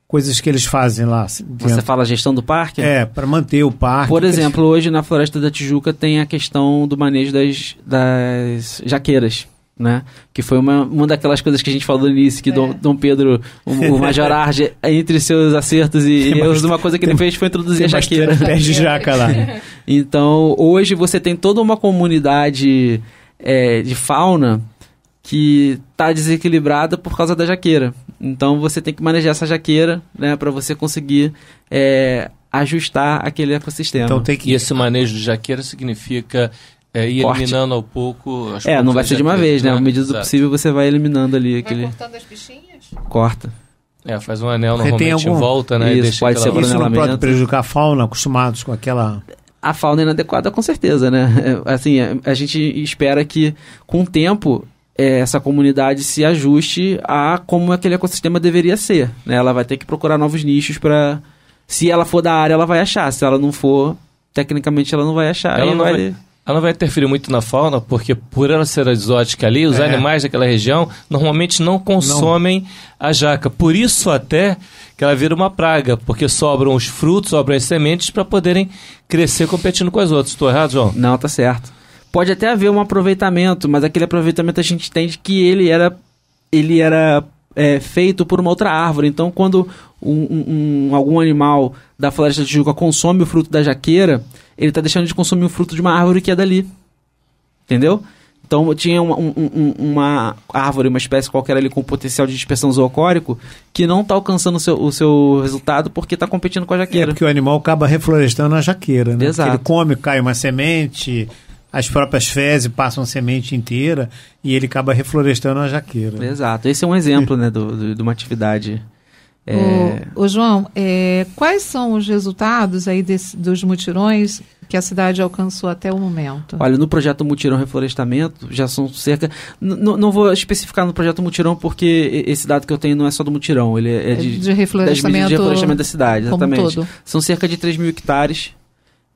Coisas que eles fazem lá. Assim, dentro. Você fala gestão do parque? É, para manter o parque. Por exemplo, eles... hoje na Floresta da Tijuca tem a questão do manejo das, das jaqueiras né? Que foi uma, uma daquelas coisas que a gente falou no início, que é. Dom, Dom Pedro, o, o Major Arge, entre seus acertos e erros, uma coisa que ele fez foi introduzir a jaqueira. de jaca lá. Então, hoje você tem toda uma comunidade é, de fauna que está desequilibrada por causa da jaqueira. Então, você tem que manejar essa jaqueira, né? Para você conseguir... É, ajustar aquele ecossistema. Então tem que... E esse manejo de jaqueira significa é, e eliminando ao pouco. é, não vai ser de uma vez, né? Na né? medida do possível você vai eliminando ali aquele. Vai cortando as bichinhas? Corta. É, faz um anel Porque normalmente tem algum... em volta, né? Isso, e deixa pode ser isso não pode prejudicar a fauna, acostumados com aquela a fauna inadequada, com certeza, né? É, assim, é, a, gente espera que, com o tempo, é, essa comunidade se ajuste a como aquele ecossistema deveria ser. Né? Ela vai ter que procurar novos nichos para. Se ela for da área, ela vai achar. Se ela não for, tecnicamente, ela não vai achar. Ela não vai. vai ela não vai interferir muito na fauna, porque por ela ser exótica ali, os é. animais daquela região normalmente não consomem não. a jaca. Por isso até que ela vira uma praga, porque sobram os frutos, sobram as sementes para poderem crescer competindo com as outras. Estou errado, João? Não, tá certo. Pode até haver um aproveitamento, mas aquele aproveitamento a gente entende que ele era ele era é, feito por uma outra árvore. Então, quando um, um, algum animal da floresta de Tijuca consome o fruto da jaqueira, ele está deixando de consumir o fruto de uma árvore que é dali. Entendeu? Então tinha uma, um, um, uma árvore, uma espécie qualquer ali com potencial de dispersão zoocórico que não está alcançando o seu, o seu resultado porque está competindo com a é jaqueira. É porque o animal acaba reflorestando a jaqueira, né? Exato. ele come, cai uma semente, as próprias fezes passam a semente inteira e ele acaba reflorestando a jaqueira. Exato. Esse é um exemplo né, do, do, de uma atividade é... O, o, João, é, quais são os resultados aí desse, dos mutirões que a cidade alcançou até o momento? Olha, no projeto Mutirão Reflorestamento já são cerca. Não vou especificar no projeto Mutirão, porque esse dado que eu tenho não é só do Mutirão, ele é, é, é de, de, reflorestamento, de reflorestamento da cidade, exatamente. São cerca de 3 mil hectares.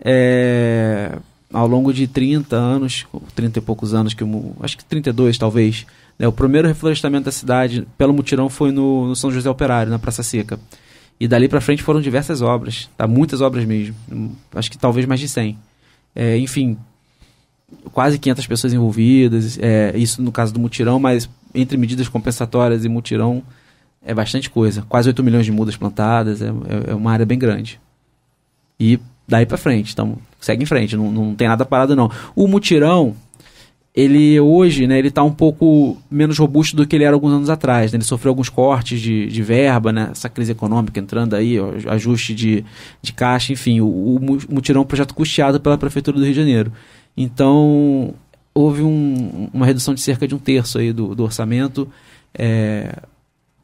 É, ao longo de 30 anos, 30 e poucos anos, que eu, acho que 32 talvez, né? O primeiro reflorestamento da cidade, pelo mutirão, foi no, no São José Operário, na Praça Seca. E dali para frente foram diversas obras, tá? muitas obras mesmo, hum, acho que talvez mais de 100. É, enfim, quase 500 pessoas envolvidas, é, isso no caso do mutirão, mas entre medidas compensatórias e mutirão é bastante coisa. Quase 8 milhões de mudas plantadas, é, é, é uma área bem grande. E daí para frente, então segue em frente, não, não tem nada parado não. O mutirão, ele hoje, né, ele tá um pouco menos robusto do que ele era alguns anos atrás, né? Ele sofreu alguns cortes de, de verba, né? Essa crise econômica entrando aí, ó, ajuste de, de caixa, enfim, o, o mutirão é um projeto custeado pela Prefeitura do Rio de Janeiro. Então, houve um, uma redução de cerca de um terço aí do, do orçamento, é,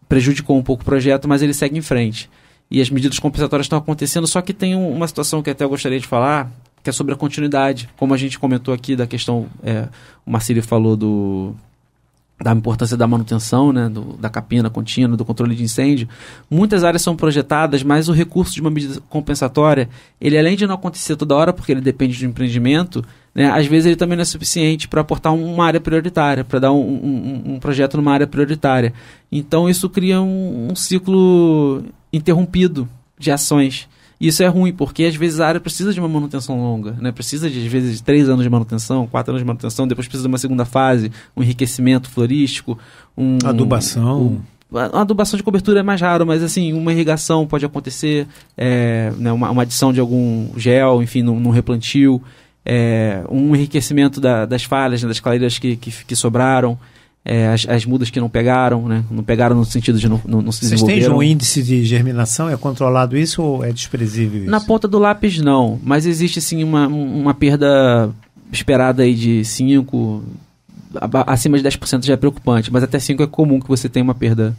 prejudicou um pouco o projeto, mas ele segue em frente. E as medidas compensatórias estão acontecendo, só que tem uma situação que até eu gostaria de falar, que é sobre a continuidade. Como a gente comentou aqui da questão, é, o Marcílio falou do da importância da manutenção, né, do, da capina contínua, do controle de incêndio. Muitas áreas são projetadas, mas o recurso de uma medida compensatória, ele além de não acontecer toda hora, porque ele depende do empreendimento, né, às vezes ele também não é suficiente para aportar uma área prioritária, para dar um, um, um, projeto numa área prioritária. Então isso cria um, um ciclo interrompido de ações. Isso é ruim, porque às vezes a área precisa de uma manutenção longa, né? Precisa de, às vezes, três anos de manutenção, quatro anos de manutenção, depois precisa de uma segunda fase, um enriquecimento florístico, um. Adubação. Um, a adubação de cobertura é mais raro, mas assim, uma irrigação pode acontecer, é, né, uma, uma, adição de algum gel, enfim, num, num replantio, é, um enriquecimento da, das falhas, né, das clareiras que, que, que sobraram é, as, as, mudas que não pegaram, né? Não pegaram no sentido de não, não, não se desenvolver. Vocês têm um índice de germinação? É controlado isso ou é desprezível isso? Na ponta do lápis, não. Mas existe, sim, uma, uma perda esperada aí de 5%, acima de 10% já é preocupante. Mas até 5% é comum que você tenha uma perda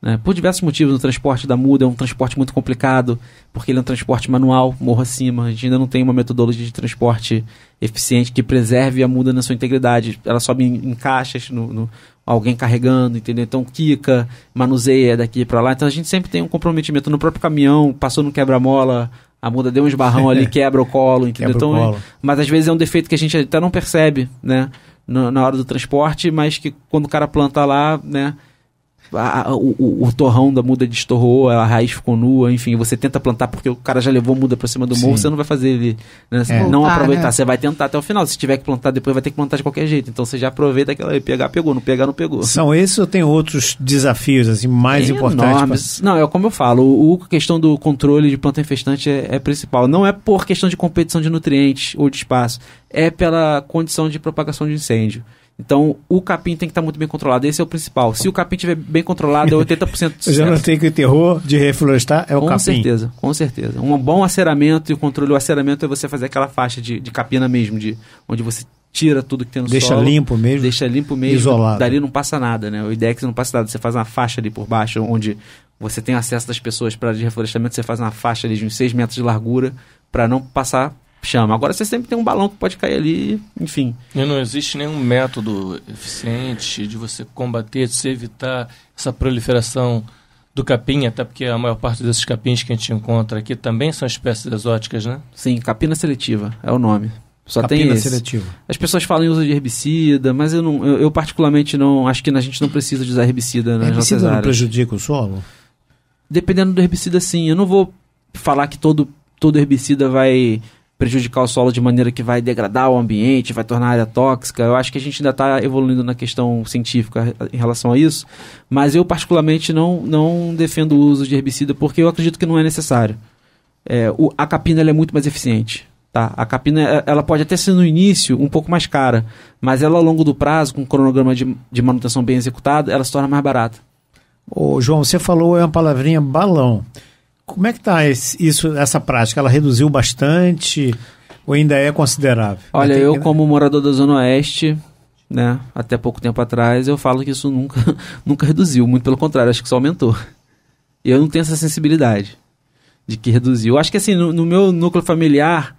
né? Por diversos motivos, o transporte da muda é um transporte muito complicado, porque ele é um transporte manual, morro acima. A gente ainda não tem uma metodologia de transporte eficiente que preserve a muda na sua integridade. Ela sobe em, em caixas, no, no, alguém carregando, entendeu? Então quica, manuseia daqui para lá. Então a gente sempre tem um comprometimento no próprio caminhão, passou no quebra-mola, a muda deu um esbarrão ali, quebra o colo, entendeu? Quebra então, colo. Mas às vezes é um defeito que a gente até não percebe, né? Na, na hora do transporte, mas que quando o cara planta lá, né? a, o, o, torrão da muda destorrou, a raiz ficou nua, enfim, você tenta plantar porque o cara já levou muda pra cima do morro, Sim. você não vai fazer ele né? é. não Voltar, aproveitar, né? você vai tentar até o final. Se tiver que plantar depois, vai ter que plantar de qualquer jeito. Então você já aproveita aquela aí, pegar, pegou, não pegar, não pegou. São esses ou tem outros desafios assim mais é importantes? Pra... Não, é como eu falo, a questão do controle de planta infestante é, é principal. Não é por questão de competição de nutrientes ou de espaço, é pela condição de propagação de incêndio. Então, o capim tem que estar tá muito bem controlado. Esse é o principal. Se o capim estiver bem controlado, é 80% Eu já tem que o terror de reflorestar é o com capim. Com certeza, com certeza. Um bom aceramento e o controle do aceramento é você fazer aquela faixa de, de capina mesmo, de onde você tira tudo que tem no deixa solo. Deixa limpo mesmo. Deixa limpo mesmo. Isolado. Dali não passa nada, né? O ideia que não passa nada. Você faz uma faixa ali por baixo, onde você tem acesso das pessoas para de reflorestamento, você faz uma faixa ali de uns 6 metros de largura, para não passar chama. Agora você sempre tem um balão que pode cair ali, enfim. E não existe nenhum método eficiente de você combater, de você evitar essa proliferação do capim, até porque a maior parte desses capins que a gente encontra aqui também são espécies exóticas, né? Sim, capina seletiva é o nome. Só capina tem esse. seletiva. As pessoas falam em uso de herbicida, mas eu, não, eu, eu particularmente não acho que a gente não precisa de usar herbicida na herbicida não áreas. prejudica o solo? Dependendo do herbicida, sim. Eu não vou falar que todo, todo herbicida vai prejudicar o solo de maneira que vai degradar o ambiente, vai tornar a área tóxica. Eu acho que a gente ainda está evoluindo na questão científica em relação a isso, mas eu particularmente não, não defendo o uso de herbicida porque eu acredito que não é necessário. É, o, a capina é muito mais eficiente. Tá? A capina é, ela pode até ser no início um pouco mais cara, mas ela ao longo do prazo, com um cronograma de, de manutenção bem executado, ela se torna mais barata. Ô, João, você falou é uma palavrinha balão. Como é que está isso, essa prática? Ela reduziu bastante ou ainda é considerável? Olha, eu é como morador da Zona Oeste, né, até pouco tempo atrás, eu falo que isso nunca, nunca reduziu. Muito pelo contrário, acho que só aumentou. Eu não tenho essa sensibilidade de que reduziu. Eu acho que assim, no, no meu núcleo familiar,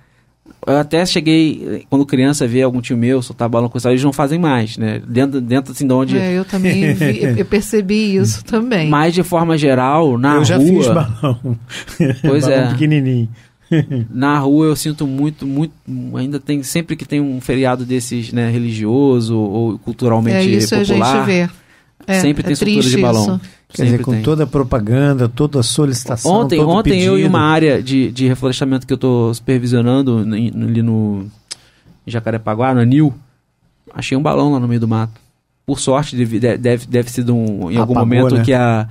eu até cheguei, quando criança, ver algum tio meu soltar balão com isso, eles não fazem mais, né? Dentro, dentro assim, de onde... É, eu também vi, eu percebi isso também. Mas, de forma geral, na rua... Eu já fiz balão. Pois balão é. pequenininho. na rua eu sinto muito, muito... Ainda tem, sempre que tem um feriado desses, né, religioso ou culturalmente popular... É isso popular, a gente vê. É, sempre é tem estrutura de balão. Isso. Quer dizer, com tem. toda a propaganda, toda a solicitação. Ontem, ontem pedido. eu e uma área de, de reflorestamento que eu estou supervisionando ali no Jacarepaguá, no Anil, achei um balão lá no meio do mato. Por sorte, deve, deve, deve sido um, em algum Apagou, momento né? que a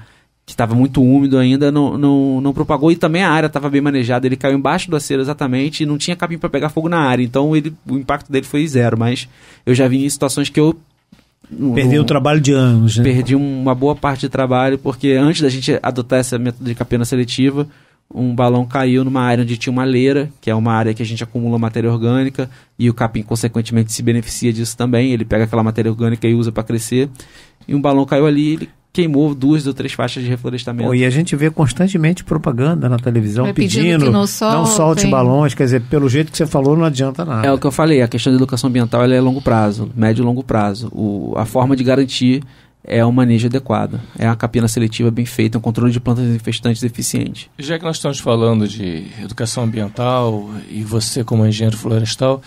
que estava muito úmido ainda, não, não, não propagou e também a área estava bem manejada. Ele caiu embaixo do acero exatamente e não tinha capim para pegar fogo na área. Então ele, o impacto dele foi zero. Mas eu já vi em situações que eu Perdeu o trabalho de anos, né? Perdi uma boa parte de trabalho, porque antes da gente adotar essa metodologia de capena seletiva, um balão caiu numa área onde tinha uma leira, que é uma área que a gente acumula matéria orgânica, e o capim, consequentemente, se beneficia disso também. Ele pega aquela matéria orgânica e usa para crescer. E um balão caiu ali, ele queimou duas ou três faixas de reflorestamento. Oh, e a gente vê constantemente propaganda na televisão pedindo, pedindo não, solte, não solte balões, quer dizer, pelo jeito que você falou, não adianta nada. É o que eu falei, a questão da educação ambiental é longo prazo, médio e longo prazo. O, a forma de garantir é um manejo adequado, é uma capina seletiva bem feita, um controle de plantas infestantes eficiente. Já que nós estamos falando de educação ambiental e você como engenheiro florestal,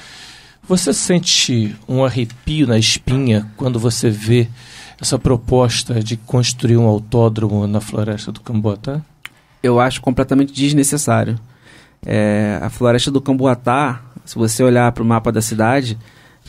você sente um arrepio na espinha quando você vê essa proposta de construir um autódromo na floresta do Camboatá? Eu acho completamente desnecessário. É, a floresta do Camboatá, se você olhar para o mapa da cidade,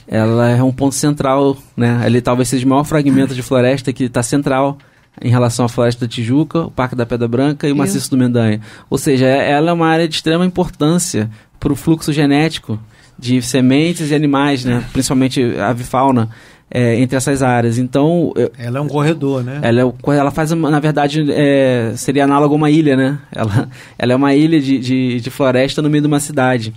ela é um ponto central, né? Ali talvez seja o maior fragmento de floresta que está central em relação à Floresta da Tijuca, o Parque da Pedra Branca e o Maciço do Mendanha. Ou seja, é, ela é uma área de extrema importância para o fluxo genético de sementes e animais, né? principalmente avifauna. fauna é, entre essas áreas. Então. Eu, ela é um corredor, né? Ela, é, ela faz, na verdade, é, seria análogo a uma ilha, né? Ela, ela é uma ilha de, de, de floresta no meio de uma cidade.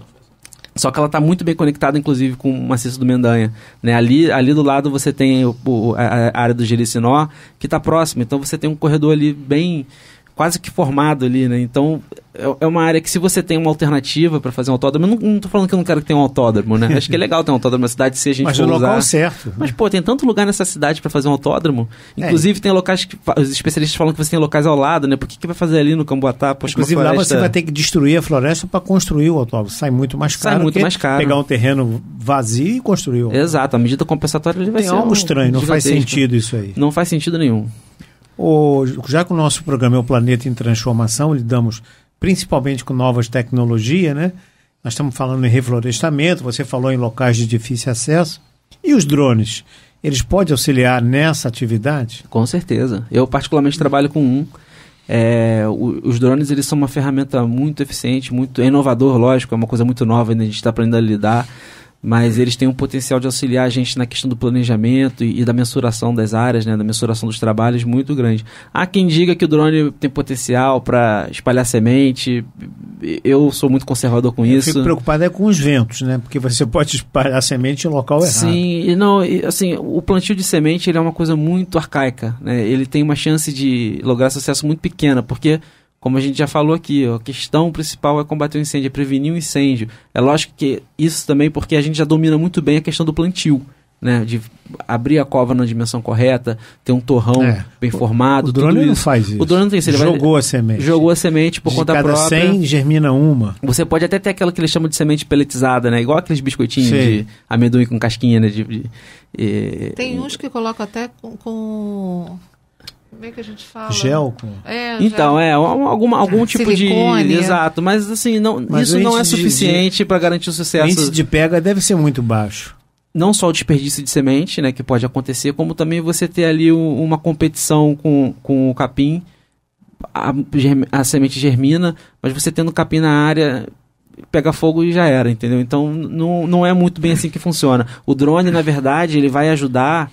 Só que ela está muito bem conectada, inclusive, com o maciço do Mendanha. Né? Ali, ali do lado você tem o, o, a, a, área do Jericinó, que está próxima. Então você tem um corredor ali bem quase que formado ali, né? Então, é, é uma área que se você tem uma alternativa para fazer um autódromo, eu não, estou falando que eu não quero que tenha um autódromo, né? Acho que é legal ter um autódromo na cidade se a gente Mas for no local usar. certo. Né? Mas, pô, tem tanto lugar nessa cidade para fazer um autódromo. É. Inclusive, é. tem locais que os especialistas falam que você tem locais ao lado, né? Por que, que vai fazer ali no Camboatá? Poxa, Inclusive, lá você vai ter que destruir a floresta para construir o autódromo. Sai muito mais caro. Sai muito mais caro. Pegar um terreno vazio e construir o Exato, a medida compensatória ele vai tem ser. É algo um... estranho, não faz sentido isso aí. Não faz sentido nenhum. O, já que o nosso programa é o Planeta em Transformação, lidamos principalmente com novas tecnologias, né? Nós estamos falando em reflorestamento, você falou em locais de difícil acesso. E os drones? Eles podem auxiliar nessa atividade? Com certeza. Eu particularmente trabalho com um. É, o, os drones eles são uma ferramenta muito eficiente, muito inovador, lógico, é uma coisa muito nova, ainda a gente está aprendendo a lidar mas eles têm um potencial de auxiliar a gente na questão do planejamento e, e, da mensuração das áreas, né, da mensuração dos trabalhos muito grande. Há quem diga que o drone tem potencial para espalhar semente. Eu sou muito conservador com é, Eu isso. Fico preocupado é com os ventos, né? Porque você pode espalhar semente em local errado. Sim, e não, e, assim, o plantio de semente ele é uma coisa muito arcaica, né? Ele tem uma chance de lograr sucesso muito pequena, porque como a gente já falou aqui, a questão principal é combater o incêndio, é prevenir o incêndio. É lógico que isso também porque a gente já domina muito bem a questão do plantio. Né, de abrir a cova na dimensão correta, ter um torrão é, bem formado. O drone não faz isso. O drone não tem isso. Ele jogou vai, a semente. Jogou a semente por de conta cada própria. 100 germina uma. Você pode até ter aquela que eles chamam de semente peletizada, né? Igual aqueles biscoitinhos Sim. de amendoim com casquinha, né? De, de, de, tem uns que colocam até com, com como é que a gente fala? Gel com. É, então, gel. é, algum algum tipo Silicone, de. É. Exato, mas assim, não, mas isso não é suficiente para garantir o sucesso. O índice de pega deve ser muito baixo. Não só o desperdício de semente, né, que pode acontecer, como também você ter ali uma competição com, com o capim, a, a semente germina, mas você tendo capim na área, pega fogo e já era, entendeu? Então não, não é muito bem assim que funciona. O drone, na verdade, ele vai ajudar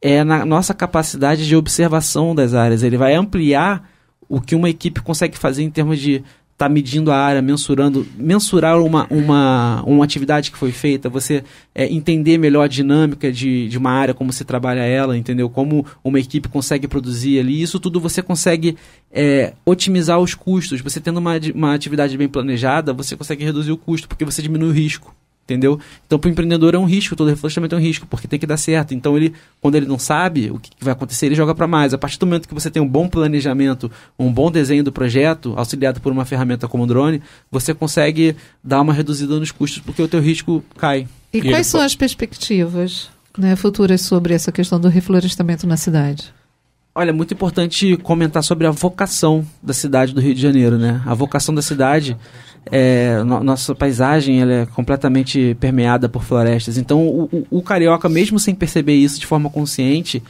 é na nossa capacidade de observação das áreas. Ele vai ampliar o que uma equipe consegue fazer em termos de estar tá medindo a área, mensurando, mensurar uma, uma, uma atividade que foi feita, você é, entender melhor a dinâmica de, de uma área, como se trabalha ela, entendeu? Como uma equipe consegue produzir ali. Isso tudo você consegue é, otimizar os custos. Você tendo uma, uma atividade bem planejada, você consegue reduzir o custo, porque você diminui o risco. Entendeu? Então, para o empreendedor é um risco, todo reflorestamento é um risco, porque tem que dar certo. Então, ele, quando ele não sabe o que vai acontecer, ele joga para mais. A partir do momento que você tem um bom planejamento, um bom desenho do projeto, auxiliado por uma ferramenta como o drone, você consegue dar uma reduzida nos custos, porque o teu risco cai. E, e quais são as perspectivas né, futuras sobre essa questão do reflorestamento na cidade? Olha, é muito importante comentar sobre a vocação da cidade do Rio de Janeiro, né? A vocação da cidade é, no, nossa paisagem ela é completamente permeada por florestas. Então, o, o, o, carioca, mesmo sem perceber isso de forma consciente,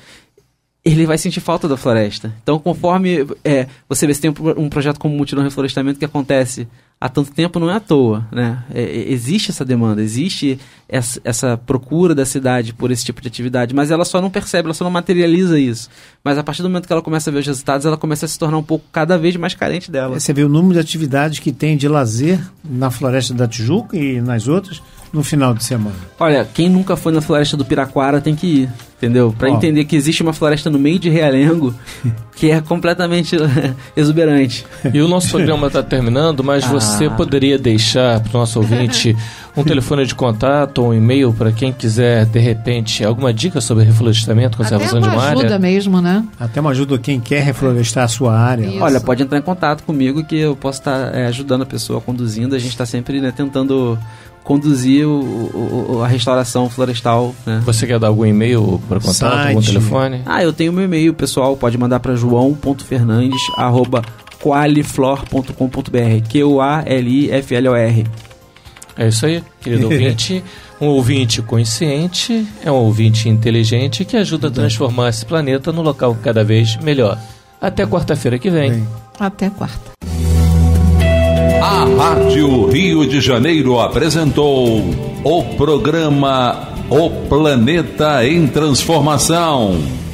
ele vai sentir falta da floresta. Então, conforme é, você vê, se tem um, um projeto como Multidão Reflorestamento que acontece há tanto tempo não é à toa, né? É, é, existe essa demanda, existe essa, essa, procura da cidade por esse tipo de atividade, mas ela só não percebe, ela só não materializa isso. Mas a partir do momento que ela começa a ver os resultados, ela começa a se tornar um pouco cada vez mais carente dela. Você vê o número de atividades que tem de lazer na Floresta da Tijuca e nas outras no final de semana. Olha, quem nunca foi na Floresta do Piraquara tem que ir entendeu? Para entender que existe uma floresta no meio de Realengo que é completamente exuberante. E o nosso programa está terminando, mas ah. você você ah. poderia deixar para o nosso ouvinte um telefone de contato ou um e-mail para quem quiser, de repente, alguma dica sobre reflorestamento, conservação de uma área? ajuda mesmo, né? Até uma ajuda quem quer reflorestar a sua área. Isso. Olha, pode entrar em contato comigo que eu posso estar é, ajudando a pessoa, conduzindo. A gente está sempre né, tentando conduzir o, o, a restauração florestal. Né? Você quer dar algum e-mail para contato, Site. algum telefone? Ah, eu tenho meu e-mail pessoal, pode mandar para joão.fernandes.com qualiflor.com.br. Q-A-L-I-F-L-O-R. É isso aí, querido ouvinte. Um ouvinte consciente é um ouvinte inteligente que ajuda a transformar esse planeta num local cada vez melhor. Até quarta-feira que vem. Até quarta. A Rádio Rio de Janeiro apresentou o programa O Planeta em Transformação